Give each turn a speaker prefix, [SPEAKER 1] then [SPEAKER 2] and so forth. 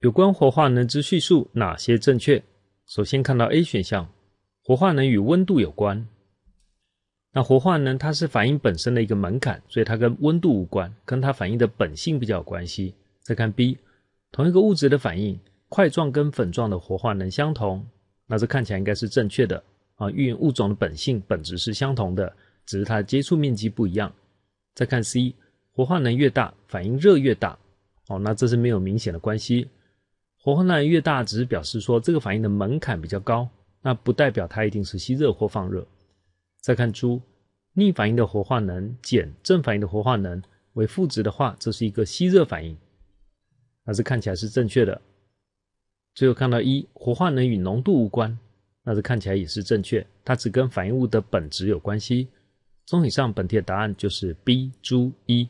[SPEAKER 1] 有关活化能之叙述，哪些正确？首先看到 A 选项，活化能与温度有关。那活化能它是反应本身的一个门槛，所以它跟温度无关，跟它反应的本性比较有关系。再看 B，同一个物质的反应，块状跟粉状的活化能相同，那这看起来应该是正确的啊。因为物种的本性本质是相同的，只是它接触面积不一样。再看 C，活化能越大，反应热越大。哦，那这是没有明显的关系。活化钠越大，只是表示说这个反应的门槛比较高，那不代表它一定是吸热或放热。再看猪，逆反应的活化能减正反应的活化能为负值的话，这是一个吸热反应，那这看起来是正确的。最后看到一，活化能与浓度无关，那这看起来也是正确，它只跟反应物的本质有关系。综上，本题的答案就是 B 猪一。